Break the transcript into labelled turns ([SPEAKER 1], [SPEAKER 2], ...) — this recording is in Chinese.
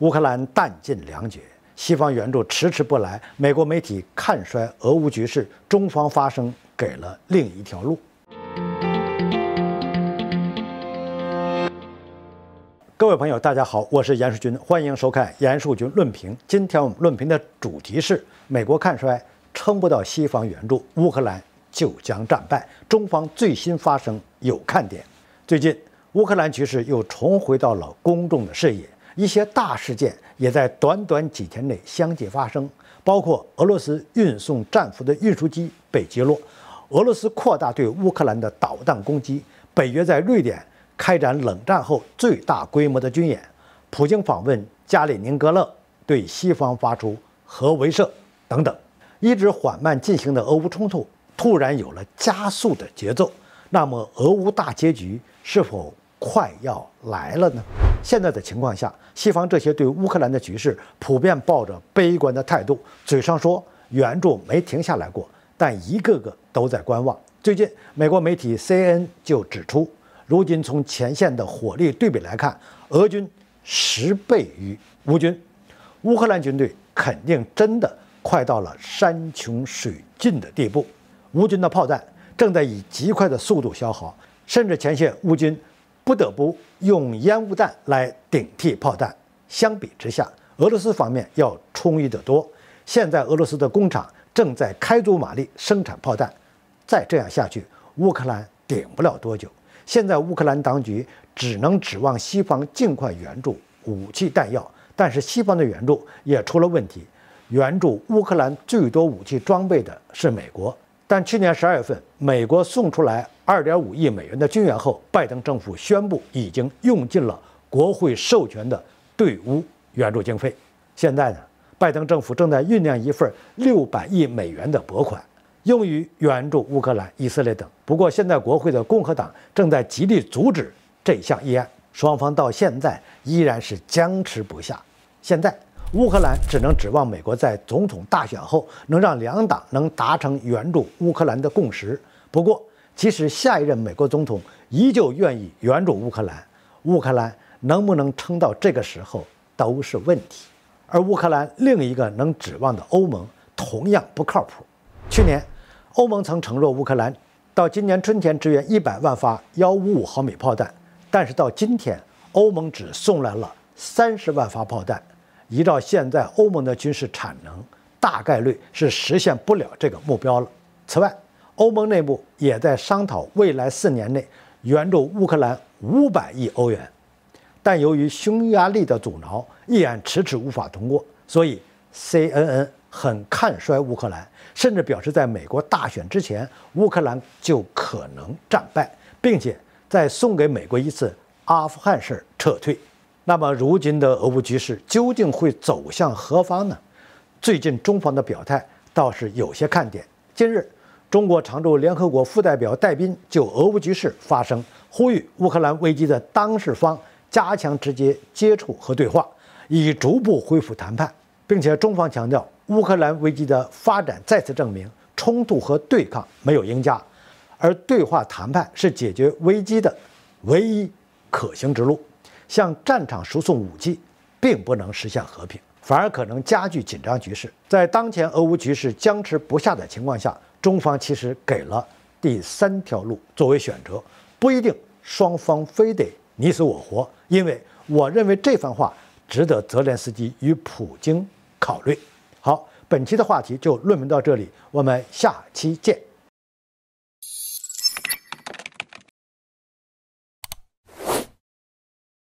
[SPEAKER 1] 乌克兰弹尽粮绝，西方援助迟迟不来，美国媒体看衰俄乌局势，中方发声给了另一条路。各位朋友，大家好，我是严树军，欢迎收看严树军论评。今天我们论评的主题是：美国看衰，撑不到西方援助，乌克兰就将战败。中方最新发声有看点。最近，乌克兰局势又重回到了公众的视野。一些大事件也在短短几天内相继发生，包括俄罗斯运送战俘的运输机被击落，俄罗斯扩大对乌克兰的导弹攻击，北约在瑞典开展冷战后最大规模的军演，普京访问加里宁格勒，对西方发出核威慑等等。一直缓慢进行的俄乌冲突突然有了加速的节奏，那么俄乌大结局是否？快要来了呢。现在的情况下，西方这些对乌克兰的局势普遍抱着悲观的态度，嘴上说援助没停下来过，但一个个都在观望。最近，美国媒体 CN 就指出，如今从前线的火力对比来看，俄军十倍于乌军，乌克兰军队肯定真的快到了山穷水尽的地步。乌军的炮弹正在以极快的速度消耗，甚至前线乌军。不得不用烟雾弹来顶替炮弹。相比之下，俄罗斯方面要充裕得多。现在俄罗斯的工厂正在开足马力生产炮弹，再这样下去，乌克兰顶不了多久。现在乌克兰当局只能指望西方尽快援助武器弹药，但是西方的援助也出了问题。援助乌克兰最多武器装备的是美国。但去年十二月份，美国送出来二点五亿美元的军援后，拜登政府宣布已经用尽了国会授权的对乌援助经费。现在呢，拜登政府正在酝酿一份六百亿美元的拨款，用于援助乌克兰、以色列等。不过，现在国会的共和党正在极力阻止这项议案，双方到现在依然是僵持不下。现在。乌克兰只能指望美国在总统大选后能让两党能达成援助乌克兰的共识。不过，即使下一任美国总统依旧愿意援助乌克兰，乌克兰能不能撑到这个时候都是问题。而乌克兰另一个能指望的欧盟同样不靠谱。去年，欧盟曾承诺乌克兰到今年春天支援一百万发幺五五毫米炮弹，但是到今天，欧盟只送来了三十万发炮弹。依照现在欧盟的军事产能，大概率是实现不了这个目标了。此外，欧盟内部也在商讨未来四年内援助乌克兰五百亿欧元，但由于匈牙利的阻挠，议案迟迟无法通过。所以，CNN 很看衰乌克兰，甚至表示，在美国大选之前，乌克兰就可能战败，并且再送给美国一次阿富汗式撤退。那么，如今的俄乌局势究竟会走向何方呢？最近中方的表态倒是有些看点。近日，中国常驻联合国副代表戴斌就俄乌局势发声，呼吁乌克兰危机的当事方加强直接接触和对话，以逐步恢复谈判。并且，中方强调，乌克兰危机的发展再次证明，冲突和对抗没有赢家，而对话谈判是解决危机的唯一可行之路。向战场输送武器，并不能实现和平，反而可能加剧紧张局势。在当前俄乌局势僵持不下的情况下，中方其实给了第三条路作为选择，不一定双方非得你死我活。因为我认为这番话值得泽连斯基与普京考虑。好，本期的话题就论文到这里，我们下期见。